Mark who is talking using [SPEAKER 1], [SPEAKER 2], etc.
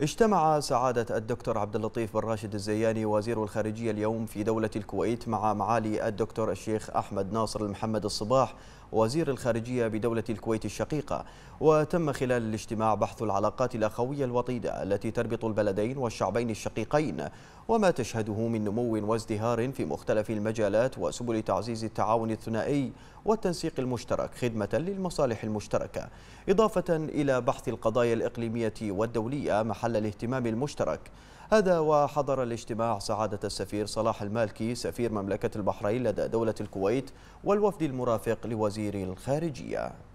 [SPEAKER 1] اجتمع سعادة الدكتور عبد اللطيف بن راشد الزياني وزير الخارجية اليوم في دولة الكويت مع معالي الدكتور الشيخ أحمد ناصر المحمد الصباح وزير الخارجية بدولة الكويت الشقيقة وتم خلال الاجتماع بحث العلاقات الأخوية الوطيدة التي تربط البلدين والشعبين الشقيقين وما تشهده من نمو وازدهار في مختلف المجالات وسبل تعزيز التعاون الثنائي والتنسيق المشترك خدمة للمصالح المشتركة إضافة إلى بحث القضايا الإقليمية والدولية محل الاهتمام المشترك هذا وحضر الاجتماع سعادة السفير صلاح المالكي سفير مملكة البحرين لدى دولة الكويت والوفد المرافق لوزير الخارجية